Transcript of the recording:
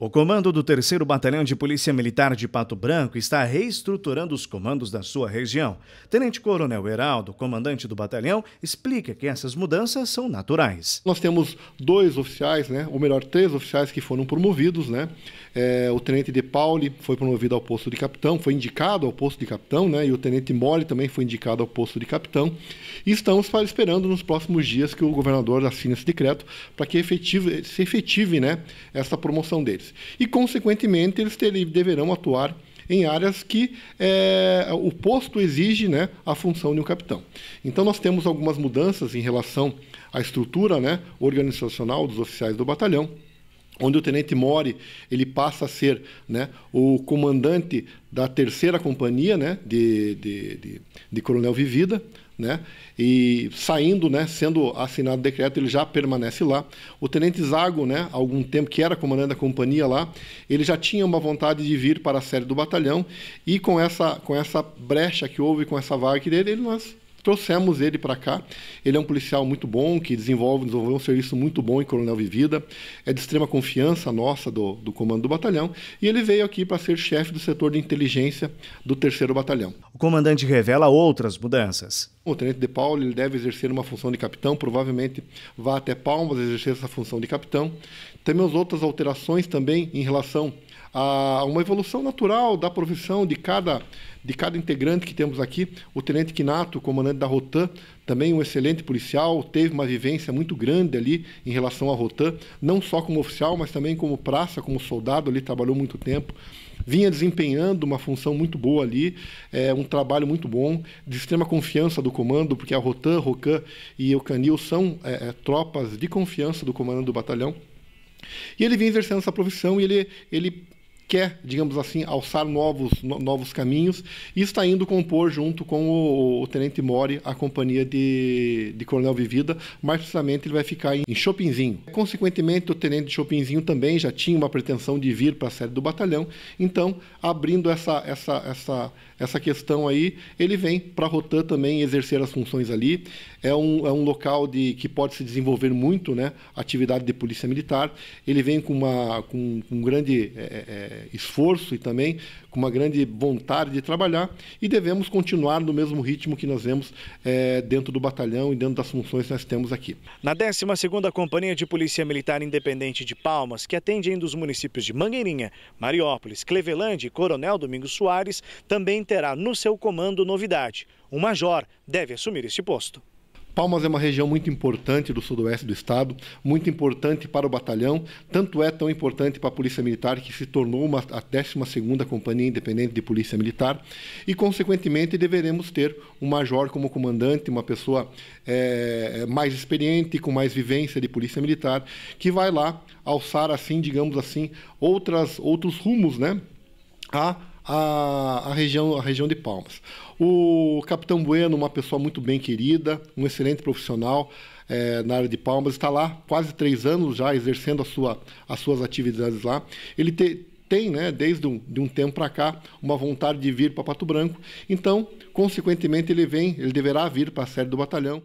O comando do 3 Batalhão de Polícia Militar de Pato Branco está reestruturando os comandos da sua região. Tenente Coronel Heraldo, comandante do batalhão, explica que essas mudanças são naturais. Nós temos dois oficiais, né, ou melhor, três oficiais que foram promovidos. Né? É, o Tenente De Pauli foi promovido ao posto de capitão, foi indicado ao posto de capitão, né? e o Tenente Mole também foi indicado ao posto de capitão. E estamos esperando nos próximos dias que o governador assine esse decreto para que efetive, se efetive né, essa promoção deles deles. E, consequentemente, eles ter, deverão atuar em áreas que é, o posto exige né, a função de um capitão. Então, nós temos algumas mudanças em relação à estrutura né, organizacional dos oficiais do batalhão onde o tenente Mori ele passa a ser né, o comandante da terceira companhia né, de, de, de, de Coronel Vivida, né, e saindo, né, sendo assinado o decreto, ele já permanece lá. O tenente Zago, né, há algum tempo que era comandante da companhia lá, ele já tinha uma vontade de vir para a série do batalhão e com essa com essa brecha que houve com essa vaga dele, ele nós Trouxemos ele para cá. Ele é um policial muito bom, que desenvolve, desenvolveu um serviço muito bom em Coronel Vivida. É de extrema confiança nossa do, do comando do batalhão. E ele veio aqui para ser chefe do setor de inteligência do terceiro batalhão o comandante revela outras mudanças. O tenente de Paulo deve exercer uma função de capitão, provavelmente vá até Palmas exercer essa função de capitão. Temos outras alterações também em relação a uma evolução natural da profissão de cada, de cada integrante que temos aqui. O tenente Quinato, comandante da Rotan, também um excelente policial, teve uma vivência muito grande ali em relação à Rotan, não só como oficial, mas também como praça, como soldado, ali trabalhou muito tempo vinha desempenhando uma função muito boa ali, é, um trabalho muito bom, de extrema confiança do comando, porque a Rotan, Rocan e Eucanil são é, é, tropas de confiança do comando do batalhão. E ele vinha exercendo essa profissão e ele, ele quer, digamos assim, alçar novos, no, novos caminhos e está indo compor junto com o, o Tenente Mori a companhia de, de Coronel Vivida, mais precisamente ele vai ficar em, em Chopinzinho. Consequentemente, o Tenente Chopinzinho também já tinha uma pretensão de vir para a sede do batalhão, então, abrindo essa, essa, essa, essa questão aí, ele vem para Rotan também exercer as funções ali. É um, é um local de, que pode se desenvolver muito, né? Atividade de polícia militar. Ele vem com, uma, com, com um grande... É, é, é é, esforço e também com uma grande vontade de trabalhar e devemos continuar no mesmo ritmo que nós vemos é, dentro do batalhão e dentro das funções que nós temos aqui. Na 12ª Companhia de Polícia Militar Independente de Palmas, que atende ainda os municípios de Mangueirinha, Mariópolis, Clevelândia e Coronel Domingos Soares, também terá no seu comando novidade. O major deve assumir este posto. Palmas é uma região muito importante do sudoeste do estado, muito importante para o batalhão, tanto é tão importante para a Polícia Militar que se tornou uma, a 12 Companhia Independente de Polícia Militar e, consequentemente, deveremos ter um major como comandante, uma pessoa é, é, mais experiente, com mais vivência de Polícia Militar, que vai lá alçar, assim, digamos assim, outras, outros rumos, né? A a, a, região, a região de Palmas. O Capitão Bueno, uma pessoa muito bem querida, um excelente profissional é, na área de Palmas, está lá quase três anos já exercendo a sua, as suas atividades lá. Ele te, tem, né, desde um, de um tempo para cá, uma vontade de vir para Pato Branco. Então, consequentemente, ele vem, ele deverá vir para a sede do batalhão.